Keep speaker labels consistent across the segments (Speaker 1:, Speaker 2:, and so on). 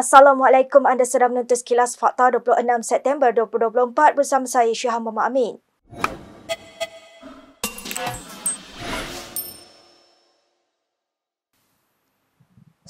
Speaker 1: Assalamualaikum anda sedang menonton sekilas Fakta 26 September 2024 bersama saya Syihah Mama Amin.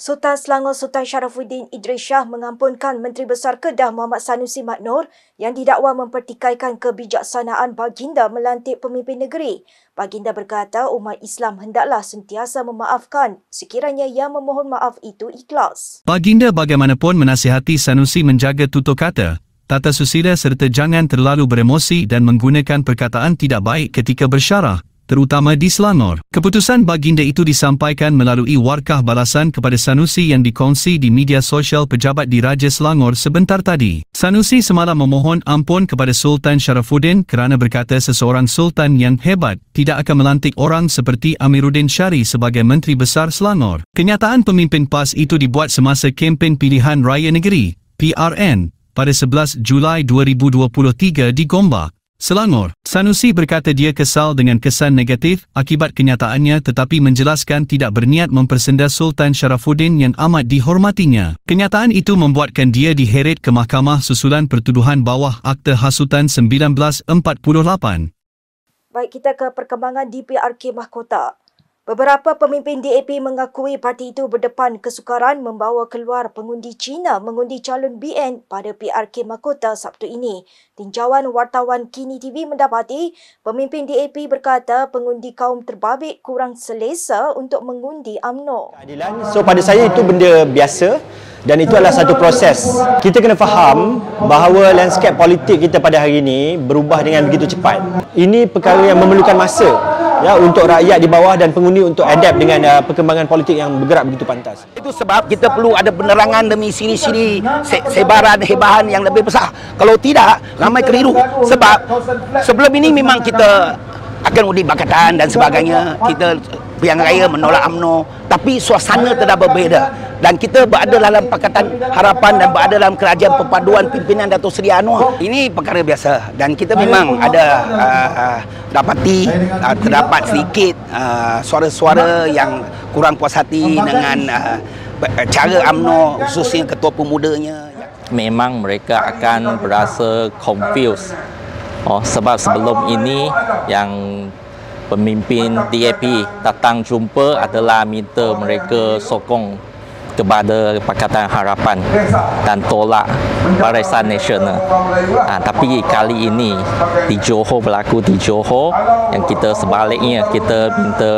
Speaker 1: Sultan Selangor Sultan Sharafuddin Idris Shah mengampunkan Menteri Besar Kedah Muhammad Sanusi Matnor yang didakwa mempertikaikan kebijaksanaan baginda melantik pemimpin negeri. Baginda berkata umat Islam hendaklah sentiasa memaafkan sekiranya yang memohon maaf itu ikhlas.
Speaker 2: Baginda bagaimanapun menasihati Sanusi menjaga tutur kata, tata susila serta jangan terlalu beremosi dan menggunakan perkataan tidak baik ketika bersyarah terutama di Selangor. Keputusan baginda itu disampaikan melalui warkah balasan kepada Sanusi yang dikongsi di media sosial pejabat di Raja Selangor sebentar tadi. Sanusi semalam memohon ampun kepada Sultan Sharafuddin kerana berkata seseorang Sultan yang hebat tidak akan melantik orang seperti Amiruddin Syari sebagai Menteri Besar Selangor. Kenyataan pemimpin PAS itu dibuat semasa kempen pilihan raya negeri, PRN, pada 11 Julai 2023 di Gombak. Selangor, Sanusi berkata dia kesal dengan kesan negatif akibat kenyataannya tetapi menjelaskan tidak berniat mempersenda Sultan Sharafuddin yang amat dihormatinya. Kenyataan itu membuatkan dia diheret ke mahkamah susulan pertuduhan bawah Akta Hasutan 1948.
Speaker 1: Baik kita ke perkembangan DPRK Mahkota. Beberapa pemimpin DAP mengakui parti itu berdepan kesukaran membawa keluar pengundi China mengundi calon BN pada PRK Makota Sabtu ini. Tinjauan wartawan Kini TV mendapati pemimpin DAP berkata pengundi kaum terbabit kurang selesa untuk mengundi AMNO. so pada saya itu benda biasa dan itu adalah satu proses. Kita kena faham bahawa landscape politik kita pada hari ini berubah dengan begitu cepat. Ini perkara yang memerlukan masa ya untuk rakyat di bawah dan pengundi untuk adapt dengan uh, perkembangan politik yang bergerak begitu pantas. Itu sebab kita perlu ada penerangan demi sini-sini se sebaran hebahan yang lebih besar. Kalau tidak ramai keliru sebab sebelum ini memang kita akan undi bakatan dan sebagainya. Kita yang raya menolak AMNO tapi suasana tetap berbeza dan kita berada dalam pakatan harapan dan berada dalam kerajaan perpaduan pimpinan Datuk Seri Anwar ini perkara biasa dan kita memang ada uh, uh, dapati uh, terdapat sedikit uh, suara-suara uh, yang kurang puas hati dengan uh, cara AMNO khususnya ketua pemudanya memang mereka akan berasa confused oh sebab sebelum ini yang pemimpin DAP datang jumpa adalah minta mereka sokong kepada Pakatan Harapan dan tolak Barisan Nasional. Ha, tapi kali ini di Johor berlaku di Johor yang kita sebaliknya kita minta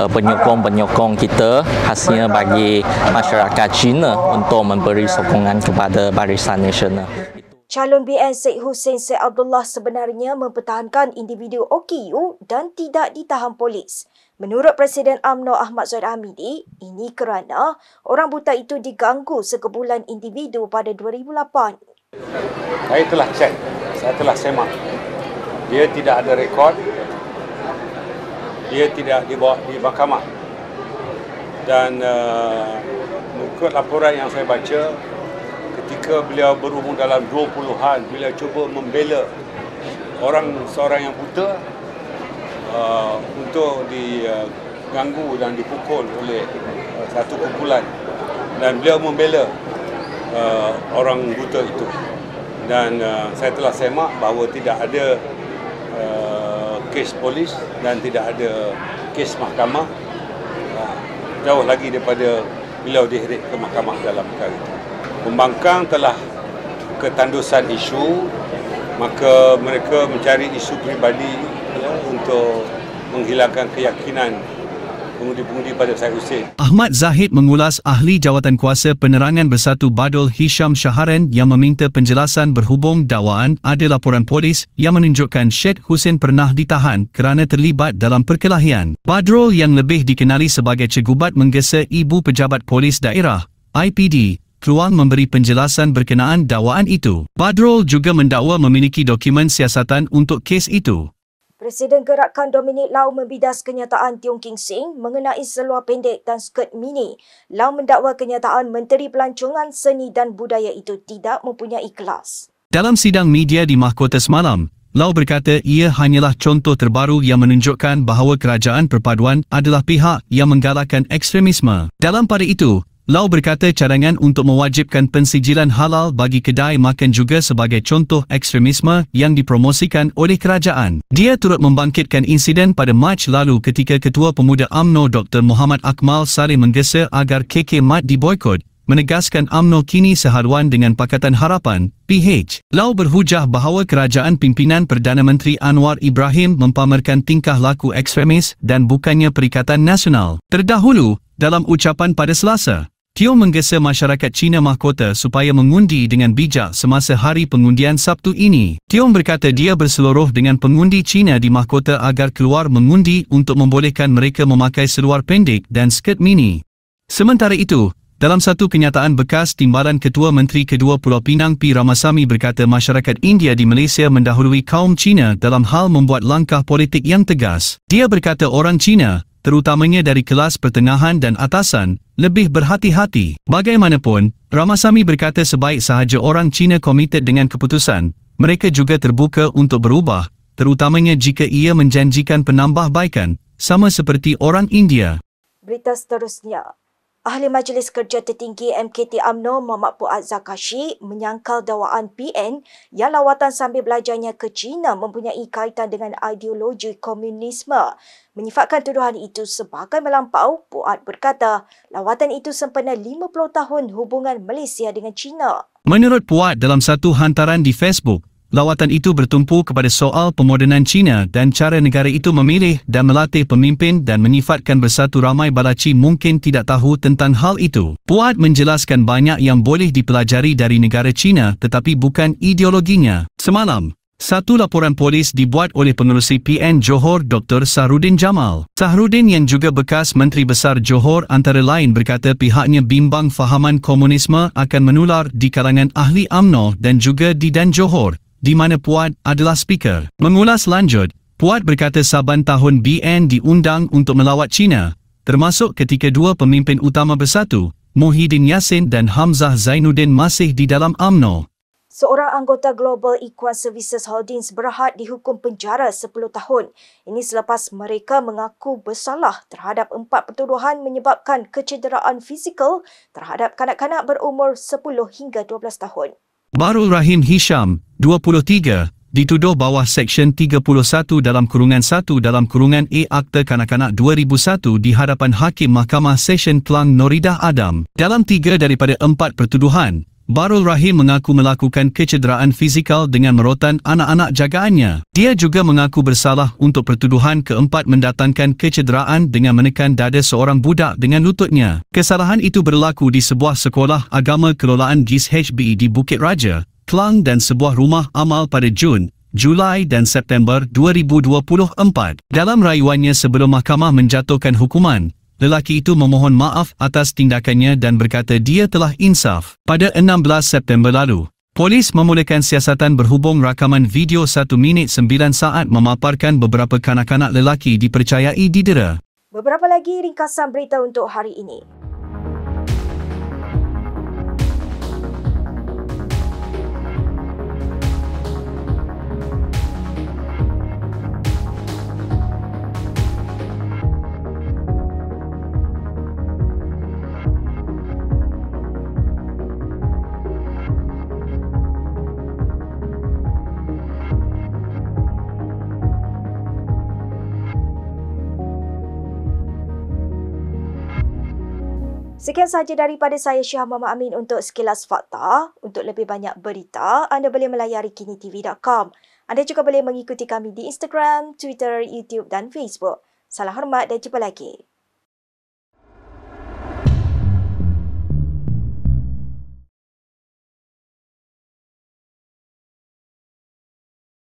Speaker 1: uh, penyokong-penyokong kita khasnya bagi masyarakat China untuk memberi sokongan kepada Barisan Nasional. Calon BN Syed Hussein Syed Abdullah sebenarnya mempertahankan individu OKU dan tidak ditahan polis. Menurut Presiden AMNO Ahmad Zaid Amidi, ini kerana orang buta itu diganggu sekebulan individu pada 2008. Saya telah cek, saya telah semak. Dia tidak ada rekod, dia tidak dibawa di mahkamah. Dan uh, eh, mengikut laporan yang saya baca, ketika beliau berumur dalam 20-an, beliau cuba membela orang seorang yang buta, uh, untuk diganggu uh, dan dipukul oleh uh, satu kumpulan dan beliau membela uh, orang buta itu dan uh, saya telah semak bahawa tidak ada uh, kes polis dan tidak ada kes mahkamah uh, jauh lagi daripada beliau diheret ke mahkamah dalam perkara itu. Pembangkang telah ketandusan isu maka mereka mencari isu peribadi ya, untuk menghilangkan keyakinan pengundi-pengundi pada Syed Hussein.
Speaker 2: Ahmad Zahid mengulas ahli jawatan kuasa penerangan bersatu Badul Hisham Shaharan yang meminta penjelasan berhubung dakwaan ada laporan polis yang menunjukkan Syed Hussein pernah ditahan kerana terlibat dalam perkelahian. Badrul yang lebih dikenali sebagai Cegubat menggesa ibu pejabat polis daerah, IPD, keluar memberi penjelasan berkenaan dakwaan itu. Badrol juga mendakwa memiliki dokumen siasatan untuk kes itu.
Speaker 1: Presiden Gerakan Dominic Lau membidas kenyataan Tiong King Sing mengenai seluar pendek dan skirt mini. Lau mendakwa kenyataan Menteri Pelancongan Seni dan Budaya itu tidak mempunyai kelas.
Speaker 2: Dalam sidang media di mahkota semalam, Lau berkata ia hanyalah contoh terbaru yang menunjukkan bahawa kerajaan perpaduan adalah pihak yang menggalakkan ekstremisme. Dalam pada itu, Lau berkata cadangan untuk mewajibkan pensijilan halal bagi kedai makan juga sebagai contoh ekstremisme yang dipromosikan oleh kerajaan. Dia turut membangkitkan insiden pada Mac lalu ketika Ketua Pemuda AMNO Dr. Muhammad Akmal Saleh menggesa agar KK Mat diboykot menegaskan UMNO kini seharuan dengan Pakatan Harapan, PH. Lau berhujah bahawa kerajaan pimpinan Perdana Menteri Anwar Ibrahim mempamerkan tingkah laku ekstremis dan bukannya Perikatan Nasional. Terdahulu, dalam ucapan pada Selasa, Tio menggesa masyarakat China mahkota supaya mengundi dengan bijak semasa hari pengundian Sabtu ini. Tio berkata dia berseluruh dengan pengundi China di mahkota agar keluar mengundi untuk membolehkan mereka memakai seluar pendek dan skirt mini. Sementara itu, dalam satu kenyataan bekas timbalan Ketua Menteri Kedua Pulau Pinang P. Ramasamy berkata masyarakat India di Malaysia mendahului kaum Cina dalam hal membuat langkah politik yang tegas. Dia berkata orang Cina, terutamanya dari kelas pertengahan dan atasan, lebih berhati-hati. Bagaimanapun, Ramasamy berkata sebaik sahaja orang Cina komited dengan keputusan, mereka juga terbuka untuk berubah, terutamanya jika ia menjanjikan penambahbaikan, sama seperti orang India.
Speaker 1: Berita seterusnya. Ahli Majlis Kerja Tertinggi MKT AMNO Muhammad Puat Zakashi menyangkal dakwaan PN yang lawatan sambil belajarnya ke China mempunyai kaitan dengan ideologi komunisme. Menyifatkan tuduhan itu sebagai melampau, Puat berkata lawatan itu sempena 50 tahun hubungan Malaysia dengan China.
Speaker 2: Menurut Puat dalam satu hantaran di Facebook, Lawatan itu bertumpu kepada soal pemodenan China dan cara negara itu memilih dan melatih pemimpin dan menyifatkan bersatu ramai balaci mungkin tidak tahu tentang hal itu. Puat menjelaskan banyak yang boleh dipelajari dari negara China tetapi bukan ideologinya. Semalam, satu laporan polis dibuat oleh pengerusi PN Johor Dr. Sahrudin Jamal. Sahrudin yang juga bekas Menteri Besar Johor antara lain berkata pihaknya bimbang fahaman komunisme akan menular di kalangan ahli AMNO dan juga di Dan Johor di mana Puat adalah speaker. Mengulas lanjut, Puat berkata Saban tahun BN diundang untuk melawat China, termasuk ketika dua pemimpin utama bersatu, Muhyiddin Yassin dan Hamzah Zainuddin masih di dalam AMNO.
Speaker 1: Seorang anggota Global Equal Services Holdings Berhad dihukum penjara 10 tahun. Ini selepas mereka mengaku bersalah terhadap empat pertuduhan menyebabkan kecederaan fizikal terhadap kanak-kanak berumur 10 hingga 12 tahun.
Speaker 2: Barul Rahim Hisham, 23, dituduh bawah Seksyen 31 dalam kurungan 1 dalam kurungan A e Akta Kanak-Kanak 2001 di hadapan Hakim Mahkamah Seksyen Kelang Noridah Adam. Dalam tiga daripada empat pertuduhan, Barul Rahim mengaku melakukan kecederaan fizikal dengan merotan anak-anak jagaannya. Dia juga mengaku bersalah untuk pertuduhan keempat mendatangkan kecederaan dengan menekan dada seorang budak dengan lututnya. Kesalahan itu berlaku di sebuah sekolah agama kelolaan GIS HBE di Bukit Raja, Kelang dan sebuah rumah amal pada Jun, Julai dan September 2024. Dalam rayuannya sebelum mahkamah menjatuhkan hukuman, Lelaki itu memohon maaf atas tindakannya dan berkata dia telah insaf. Pada 16 September lalu, polis memulakan siasatan berhubung rakaman video 1 minit 9 saat memaparkan beberapa kanak-kanak lelaki dipercayai didera.
Speaker 1: Beberapa lagi ringkasan berita untuk hari ini. Sekian sahaja daripada saya Syah Muhammad Amin untuk sekilas fakta. Untuk lebih banyak berita, anda boleh melayari kinitv.com. Anda juga boleh mengikuti kami di Instagram, Twitter, YouTube dan Facebook. Salam hormat dan jumpa lagi.